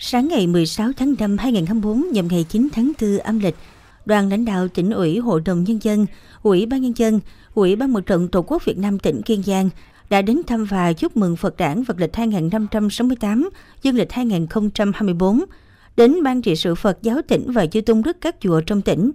Sáng ngày 16 tháng 5 2024 nhằm ngày 9 tháng 4 âm lịch, đoàn lãnh đạo tỉnh ủy, hội đồng nhân dân, ủy ban nhân dân, ủy ban mặt trận Tổ quốc Việt Nam tỉnh Kiên Giang đã đến thăm và chúc mừng Phật đảng Phật lịch 2568, dương lịch 2024, đến Ban trị sự Phật giáo tỉnh và chư tôn đức các chùa trong tỉnh.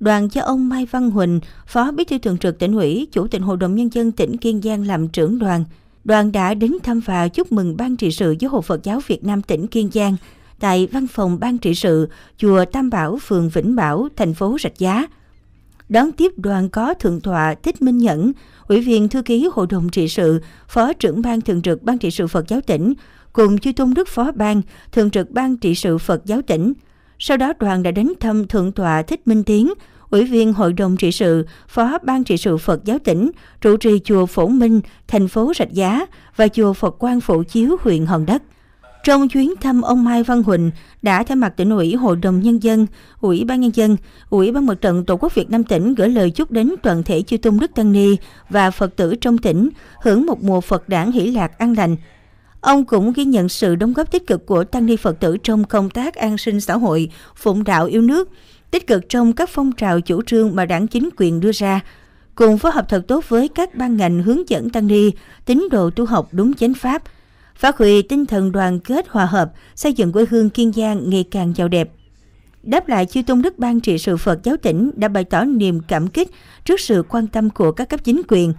Đoàn do ông Mai Văn Huỳnh, Phó Bí thư Thường trực tỉnh ủy, Chủ tịch Hội đồng Nhân dân tỉnh Kiên Giang làm trưởng đoàn – đoàn đã đến thăm và chúc mừng Ban trị sự Giáo hội Phật giáo Việt Nam tỉnh Kiên Giang tại văn phòng Ban trị sự chùa Tam Bảo, phường Vĩnh Bảo, thành phố Rạch Giá. Đón tiếp đoàn có Thượng tọa Thích Minh Nhẫn, Ủy viên Thư ký Hội đồng trị sự, Phó trưởng Ban thường trực Ban trị sự Phật giáo tỉnh, cùng chư tôn đức Phó Ban, thường trực Ban trị sự Phật giáo tỉnh. Sau đó đoàn đã đến thăm Thượng tọa Thích Minh Tiến, Ủy viên Hội đồng trị sự, Phó Ban trị sự Phật giáo tỉnh, trụ trì chùa Phổ Minh, thành phố Rạch Giá và chùa Phật Quan Phụ Chiếu, huyện Hòn Đất. Trong chuyến thăm, ông Mai Văn Huỳnh đã thay mặt tỉnh ủy, hội đồng nhân dân, ủy ban nhân dân, ủy ban mặt trận Tổ quốc Việt Nam tỉnh gửi lời chúc đến toàn thể chư tôn đức tăng ni và Phật tử trong tỉnh hưởng một mùa Phật đản hỷ lạc an lành. Ông cũng ghi nhận sự đóng góp tích cực của tăng ni Phật tử trong công tác an sinh xã hội, phụng đạo yêu nước, tích cực trong các phong trào chủ trương mà đảng chính quyền đưa ra, cùng phối hợp thật tốt với các ban ngành hướng dẫn tăng ni, tín đồ tu học đúng chánh pháp, phát huy tinh thần đoàn kết hòa hợp, xây dựng quê hương Kiên Giang ngày càng giàu đẹp. Đáp lại, chư Tôn Đức Ban trị sự Phật giáo tỉnh đã bày tỏ niềm cảm kích trước sự quan tâm của các cấp chính quyền.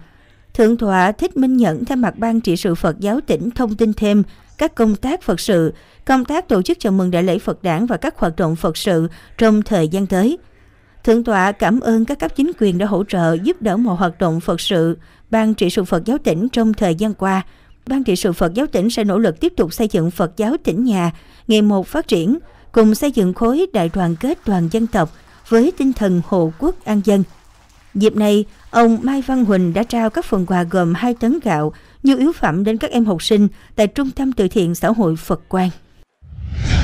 Thượng tọa Thích Minh Nhẫn thay mặt Ban trị sự Phật giáo tỉnh thông tin thêm các công tác Phật sự, công tác tổ chức chào mừng đại lễ Phật đảng và các hoạt động Phật sự trong thời gian tới. Thượng tọa cảm ơn các cấp chính quyền đã hỗ trợ giúp đỡ mọi hoạt động Phật sự, Ban trị sự Phật giáo tỉnh trong thời gian qua. Ban trị sự Phật giáo tỉnh sẽ nỗ lực tiếp tục xây dựng Phật giáo tỉnh nhà, ngày một phát triển, cùng xây dựng khối đại đoàn kết toàn dân tộc với tinh thần hộ quốc an dân. Dịp này, Ông Mai Văn Huỳnh đã trao các phần quà gồm 2 tấn gạo, nhiều yếu phẩm đến các em học sinh tại Trung tâm Từ thiện Xã hội Phật Quang.